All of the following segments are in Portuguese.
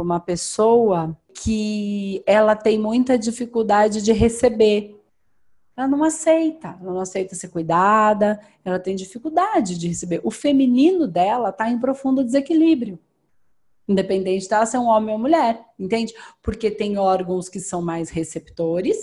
exemplo, uma pessoa que ela tem muita dificuldade de receber. Ela não aceita, ela não aceita ser cuidada, ela tem dificuldade de receber. O feminino dela está em profundo desequilíbrio. Independente dela ser um homem ou mulher, entende? Porque tem órgãos que são mais receptores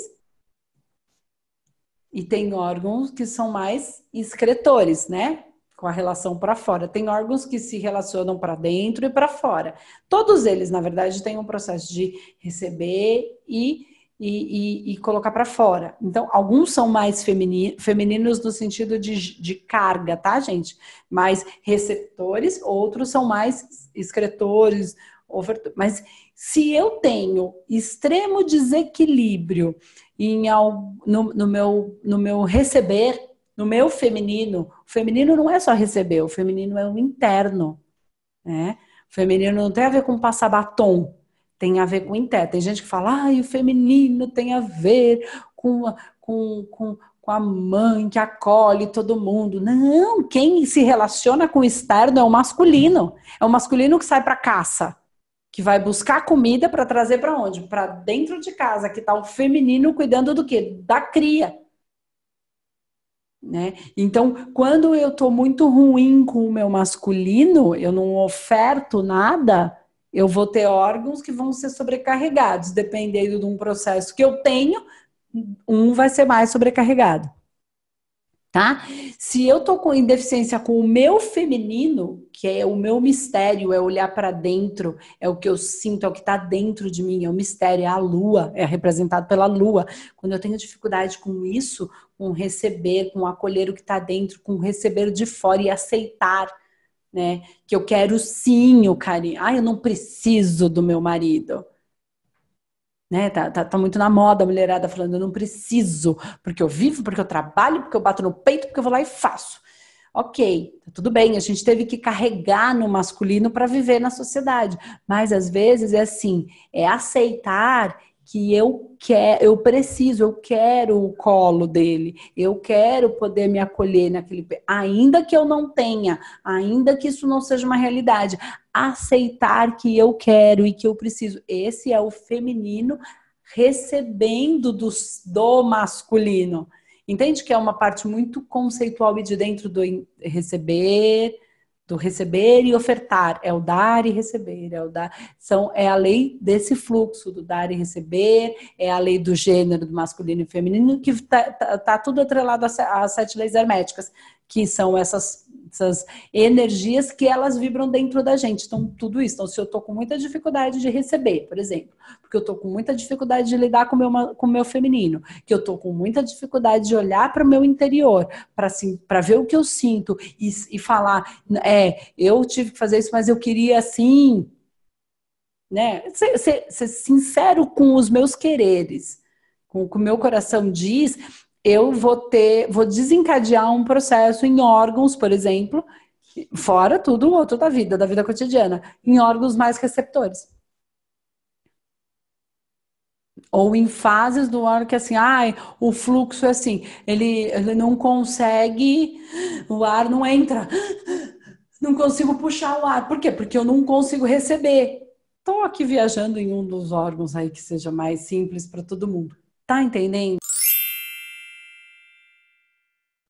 e tem órgãos que são mais excretores, né? com a relação para fora. Tem órgãos que se relacionam para dentro e para fora. Todos eles, na verdade, têm um processo de receber e, e, e, e colocar para fora. Então, alguns são mais femini, femininos no sentido de, de carga, tá, gente? Mais receptores, outros são mais escritores, mas se eu tenho extremo desequilíbrio em, no, no, meu, no meu receber, no meu feminino, o feminino não é só receber, o feminino é o interno, né? O feminino não tem a ver com passar batom, tem a ver com o interno. Tem gente que fala, ah, o feminino tem a ver com, com, com, com a mãe que acolhe todo mundo. Não, quem se relaciona com o externo é o masculino. É o masculino que sai para caça, que vai buscar comida para trazer para onde? Para dentro de casa, que está o feminino cuidando do quê? Da cria. Né? Então, quando eu estou muito ruim com o meu masculino, eu não oferto nada, eu vou ter órgãos que vão ser sobrecarregados, dependendo de um processo que eu tenho, um vai ser mais sobrecarregado tá? Se eu tô com em deficiência com o meu feminino, que é o meu mistério, é olhar para dentro, é o que eu sinto, é o que tá dentro de mim, é o mistério, é a lua, é representado pela lua. Quando eu tenho dificuldade com isso, com receber, com acolher o que tá dentro, com receber de fora e aceitar, né? Que eu quero sim o carinho. Ah, eu não preciso do meu marido né? Tá, tá, tá, muito na moda a mulherada falando, eu não preciso, porque eu vivo, porque eu trabalho, porque eu bato no peito, porque eu vou lá e faço. Ok, tá tudo bem, a gente teve que carregar no masculino para viver na sociedade, mas às vezes é assim, é aceitar que eu quero, eu preciso, eu quero o colo dele, eu quero poder me acolher naquele, ainda que eu não tenha, ainda que isso não seja uma realidade, aceitar que eu quero e que eu preciso. Esse é o feminino recebendo do, do masculino. Entende que é uma parte muito conceitual e de dentro do receber, do receber e ofertar, é o dar e receber, é o dar, são é a lei desse fluxo do dar e receber, é a lei do gênero, do masculino e feminino que tá, tá, tá tudo atrelado às sete leis herméticas, que são essas essas energias que elas vibram dentro da gente. Então, tudo isso. Então, se eu estou com muita dificuldade de receber, por exemplo, porque eu estou com muita dificuldade de lidar com meu, o com meu feminino, que eu estou com muita dificuldade de olhar para o meu interior, para assim, ver o que eu sinto e, e falar, é, eu tive que fazer isso, mas eu queria assim, né? Ser, ser, ser sincero com os meus quereres, com o que o meu coração diz, eu vou ter, vou desencadear um processo em órgãos, por exemplo, fora tudo o outro da vida, da vida cotidiana, em órgãos mais receptores. Ou em fases do órgão que assim, ai, o fluxo é assim, ele, ele não consegue, o ar não entra, não consigo puxar o ar. Por quê? Porque eu não consigo receber. Estou aqui viajando em um dos órgãos aí que seja mais simples para todo mundo. Tá entendendo?